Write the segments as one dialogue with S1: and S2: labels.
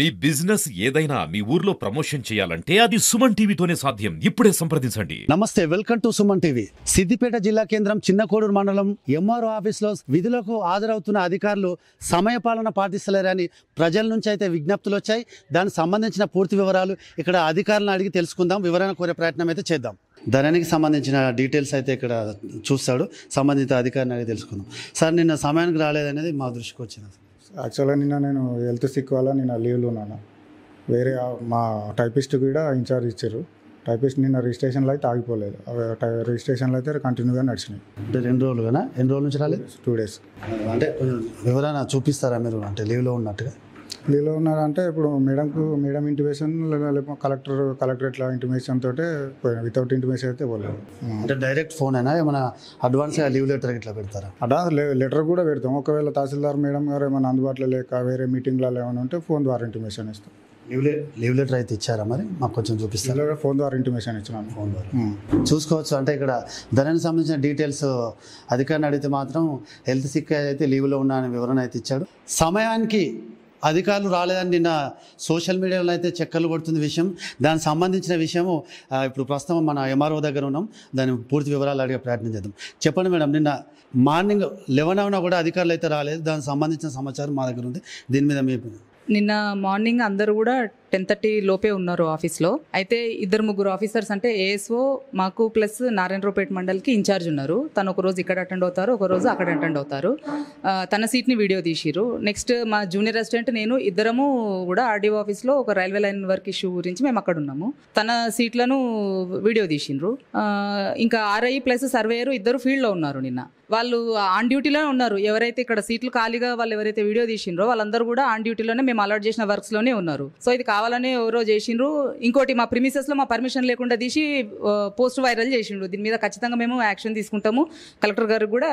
S1: మీ business ఏదైనా మీ ఊర్లో promotion చేయాలంటే అది సుమన్ టీవీతోనే సాధ్యం ఇప్పుడే సంప్రదించండి నమస్తే welcome to Suman TV Siddipet జిల్లా కేంద్రం చిన్న కోడూరు మండలం ఎంఆర్ఓ ఆఫీస్లో విధులకు హాజరవుతున్న అధికారులు సమయపాలన పాటిస్తలేరని ప్రజల నుంచి అయితే విజ్ఞప్తులు వచ్చాయి దానికి సంబంధించిన పూర్తి వివరాలు ఇక్కడ అధికారులను అడిగి తెలుసుకుందాం వివరణ కోరే ప్రయత్నం అయితే చేద్దాం ధనానికి సంబంధించిన డీటెయిల్స్ అయితే ఇక్కడ చూస్తాడు సంబంధిత అధికారిని అడిగి తెలుసుకుందాం సార్ నిన్న సమయానికి రాలేదనేది మా దృష్టికి వచ్చింది
S2: యాక్చువల్గా నిన్న నేను హెల్త్ సిక్ వల్ల నిన్న లీవ్లో ఉన్నాను వేరే మా టైపిస్ట్ కూడా ఇన్ఛార్జ్ ఇచ్చారు టైపిస్ట్ నిన్న రిజిస్ట్రేషన్లో అయితే ఆగిపోలేదు రిజిస్ట్రేషన్లో అయితే కంటిన్యూగా నడిచినాయి ఎన్ని రెండు రోజులుగానా ఎన్ని రోజుల నుంచి రాలేదు టూ
S1: డేస్ అంటే ఎవరైనా చూపిస్తారా మీరు అంటే లీవ్లో ఉన్నట్టుగా
S2: లీలో ఉన్నారంటే ఇప్పుడు మేడంకు మేడం ఇంటిమేషన్ లేకపోతే కలెక్టర్ లా ఇంటిమేషన్ తోటి పోయినా వితౌట్ ఇంటిమేషన్ అయితే పోలేదు అంటే డైరెక్ట్ ఫోన్ అయినా ఏమైనా అడ్వాన్స్ లీవ్ లెటర్ ఇట్లా పెడతారా అడ్వాన్స్ లెటర్ కూడా పెడతాం ఒకవేళ తహసీల్దార్ మేడం గారు ఏమైనా అందుబాటులో లేక వేరే మీటింగ్లలో ఏమైనా ఉంటే ఫోన్ ద్వారా ఇంటిమేషన్
S1: ఇస్తాం లీవ్ లీవ్ లెటర్ అయితే ఇచ్చారా మరి మాకు కొంచెం చూపిస్తారు ఫోన్ ద్వారా ఇంటిమేషన్ ఇచ్చినాను ఫోన్ ద్వారా చూసుకోవచ్చు అంటే ఇక్కడ ధనానికి సంబంధించిన డీటెయిల్స్ అధికారిని అడిగితే మాత్రం హెల్త్ సిక్ అయితే లీవ్లో ఉన్నా అనే వివరణ అయితే ఇచ్చాడు సమయానికి అధికారులు రాలేదని నిన్న సోషల్ మీడియాలో అయితే చెక్కలు కొడుతున్న విషయం దానికి సంబంధించిన విషయము ఇప్పుడు ప్రస్తుతం మన ఎంఆర్ఓ దగ్గర ఉన్నాం దాని పూర్తి వివరాలు అడిగే ప్రయత్నం చేద్దాం చెప్పండి మేడం నిన్న మార్నింగ్ లెవెన్ అవునా కూడా అధికారులు అయితే రాలేదు దానికి సంబంధించిన సమాచారం మా దగ్గర ఉంది దీని మీద మీ
S3: నిన్న మార్నింగ్ అందరూ కూడా టెన్ థర్టీ లోపే ఉన్నారు ఆఫీస్లో అయితే ఇద్దరు ముగ్గురు ఆఫీసర్స్ అంటే ఏఎస్ఓ మాకు ప్లస్ నారాయణరావుపేట మండల్కి ఇన్ఛార్జ్ ఉన్నారు తను ఒక రోజు ఇక్కడ అటెండ్ అవుతారు ఒక రోజు అక్కడ అటెండ్ అవుతారు తన సీట్ని వీడియో తీసిరు నెక్స్ట్ మా జూనియర్ అసిస్టెంట్ నేను ఇద్దరము కూడా ఆర్డీఓ ఆఫీస్లో ఒక రైల్వే లైన్ వర్క్ ఇష్యూ గురించి మేము అక్కడ ఉన్నాము తన సీట్లను వీడియో తీసిండ్రు ఇంకా ఆర్ఐ ప్లస్ సర్వేయరు ఇద్దరు ఫీల్డ్లో ఉన్నారు నిన్న వాళ్ళు ఆన్ డ్యూటీలో ఉన్నారు ఎవరైతే ఇక్కడ సీట్లు ఖాళీగా వాళ్ళు ఎవరైతే వీడియో తీసిండ్రో వాళ్ళందరూ కూడా ఆన్ డ్యూటీలోనే మేము అలర్ట్ చేసిన వర్క్స్లోనే ఉన్నారు సో ఇది కావాలి కావాలని ఎవరో చేసిండ్రు ఇంకోటి మా ప్రిమిసెస్లో మా పర్మిషన్ లేకుండా తీసి పోస్ట్ వైరల్ చేసిండ్రు దీని మీద ఖచ్చితంగా మేము యాక్షన్ తీసుకుంటాము కలెక్టర్ గారికి కూడా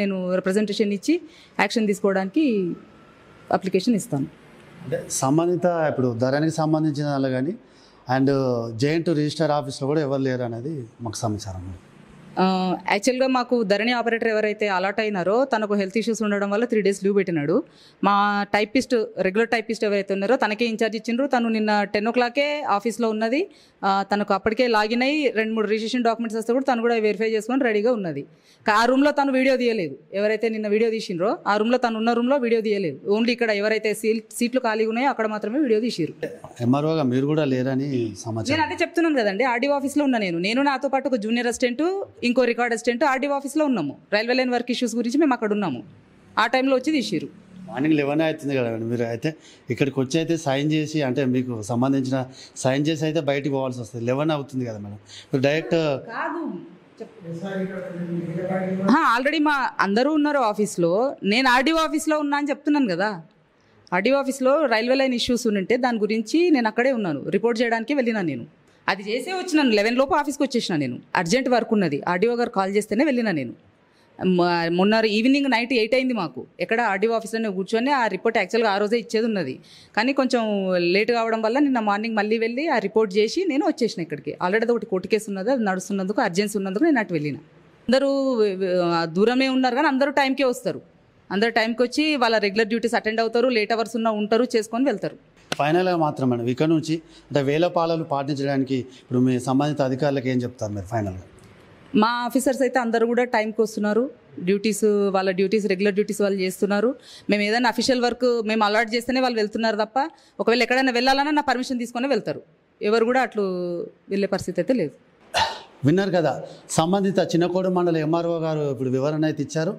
S3: నేను రిప్రజెంటేషన్ ఇచ్చి యాక్షన్ తీసుకోవడానికి అప్లికేషన్ ఇస్తాను
S1: అంటే సంబంధిత ఇప్పుడు ధరానికి సంబంధించిన వాళ్ళు కానీ అండ్ జెయింట్ రిజిస్టర్ ఆఫీస్లో కూడా ఎవరు లేరు అనేది మాకు సమాచారం
S3: యాక్చువల్గా మాకు ధరణి ఆపరేటర్ ఎవరైతే అలాట్ అయినారో తనకు హెల్త్ ఇష్యూస్ ఉండడం వల్ల త్రీ డేస్ లీవ్ పెట్టినాడు మా టైపిస్ట్ రెగ్యులర్ టైపిస్ట్ ఎవరైతే ఉన్నారో తనకే ఇన్ఛార్జ్ ఇచ్చిండ్రు తను నిన్న టెన్ ఓ క్లాకే ఆఫీస్లో ఉన్నది తనకు అప్పటికే లాగిన్ అయ్యి రెండు మూడు రిజిస్ట్రేషన్ డాక్యుమెంట్స్ వస్తే కూడా తను కూడా వెరిఫై చేసుకొని రెడీగా ఉన్నది ఆ రూమ్లో తను వీడియో తీయలేదు ఎవరైతే నిన్న వీడియో తీసిండ్రో ఆ రూమ్లో తను ఉన్న రూమ్లో వీడియో తీయలేదు ఓన్లీ ఇక్కడ ఎవరైతే సీట్లు ఖాళీగా ఉన్నాయో అక్కడ మాత్రమే వీడియో తీసిరు
S1: మీరు కూడా లేరని సమాచారం నేను
S3: అదే చెప్తున్నాను కదండి ఆర్డీఓ ఆఫీస్లో ఉన్నా నేను నేను నాతో పాటు ఒక జూనియర్ అసిస్టెంట్ ఇంకో రికార్డ్ అసిస్టెంట్ ఆర్డీఓ ఆఫీస్లో ఉన్నాము రైల్వే లైన్ వర్క్ ఇష్యూస్ గురించి మేము అక్కడ ఉన్నాము ఆ టైంలో వచ్చి తీసిరు
S1: మార్నింగ్ లెవెన్ అవుతుంది కదా మీరు అయితే ఇక్కడికి వచ్చి అయితే సైన్ చేసి అంటే మీకు సంబంధించిన సైన్ చేసి అయితే బయటికి పోవాల్సి వస్తుంది లెవెన్ అవుతుంది కదా మేడం మీరు డైరెక్ట్
S3: కాదు ఆల్రెడీ మా అందరూ ఉన్నారు ఆఫీస్లో నేను ఆర్డీఓ ఆఫీస్లో ఉన్నా అని చెప్తున్నాను కదా ఆర్డీఓ ఆఫీస్లో రైల్వే లైన్ ఇష్యూస్ ఉంటే దాని గురించి నేను అక్కడే ఉన్నాను రిపోర్ట్ చేయడానికి వెళ్ళినా నేను అది చేసే వచ్చిన లెవెన్ లోపు ఆఫీస్కి వచ్చేసిన నేను అర్జెంట్ వర్క్ ఉన్నది ఆర్డీఓ గారు కాల్ చేస్తేనే వెళ్ళిన నేను మొన్న ఈవినింగ్ నైట్ ఎయిట్ అయింది మాకు ఎక్కడ ఆర్డీఓ ఆఫీస్లోనే కూర్చొని ఆ రిపోర్ట్ యాక్చువల్గా ఆ రోజే ఇచ్చేది ఉన్నది కానీ కొంచెం లేట్ కావడం వల్ల నిన్న మార్నింగ్ మళ్ళీ వెళ్ళి ఆ రిపోర్ట్ చేసి నేను వచ్చేసిన ఇక్కడికి ఆల్రెడీ ఒకటి కోర్టు కేసు ఉన్నది అది నడుస్తున్నందుకు అర్జెన్సీ ఉన్నందుకు నేను అటు వెళ్ళిన అందరూ దూరమే ఉన్నారు కానీ అందరూ టైంకే వస్తారు అందరూ టైంకి వచ్చి వాళ్ళ రెగ్యులర్ డ్యూటీస్ అటెండ్ అవుతారు లేట్ అవర్స్ ఉన్న ఉంటారు చేసుకొని వెళ్తారు
S1: ఫైనల్గా మాత్రమే ఇక్కడ నుంచి అంటే వేల పాలలు పాటించడానికి ఇప్పుడు మీ సంబంధిత అధికారులకు ఏం చెప్తారు మీరు ఫైనల్గా
S3: మా ఆఫీసర్స్ అయితే అందరూ కూడా టైంకి వస్తున్నారు డ్యూటీస్ వాళ్ళ డ్యూటీస్ రెగ్యులర్ డ్యూటీస్ వాళ్ళు చేస్తున్నారు మేము ఏదైనా అఫీషియల్ వర్క్ మేము అలర్ట్ చేస్తేనే వాళ్ళు వెళ్తున్నారు తప్ప ఒకవేళ ఎక్కడైనా వెళ్ళాలన్నా నా పర్మిషన్ తీసుకునే వెళ్తారు ఎవరు కూడా అట్లు వెళ్ళే పరిస్థితి అయితే లేదు
S1: విన్నారు కదా సంబంధిత చిన్నకోడు మండల ఎంఆర్ఓ గారు ఇప్పుడు వివరణ అయితే ఇచ్చారు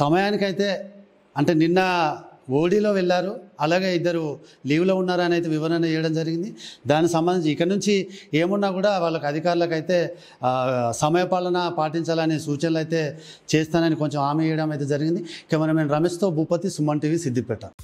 S1: సమయానికైతే అంటే నిన్న ఓడీలో వెళ్ళారు అలాగే ఇద్దరు లీవ్లో ఉన్నారని అయితే వివరణ చేయడం జరిగింది దానికి సంబంధించి ఇక్కడ నుంచి ఏమున్నా కూడా వాళ్ళకి అధికారులకైతే సమయపాలన పాటించాలనే సూచనలు అయితే చేస్తానని కొంచెం హామీ ఇవ్వడం అయితే జరిగింది కెమెరామెన్ రమేష్తో భూపతి సుమన్ టీవీ సిద్దిపేట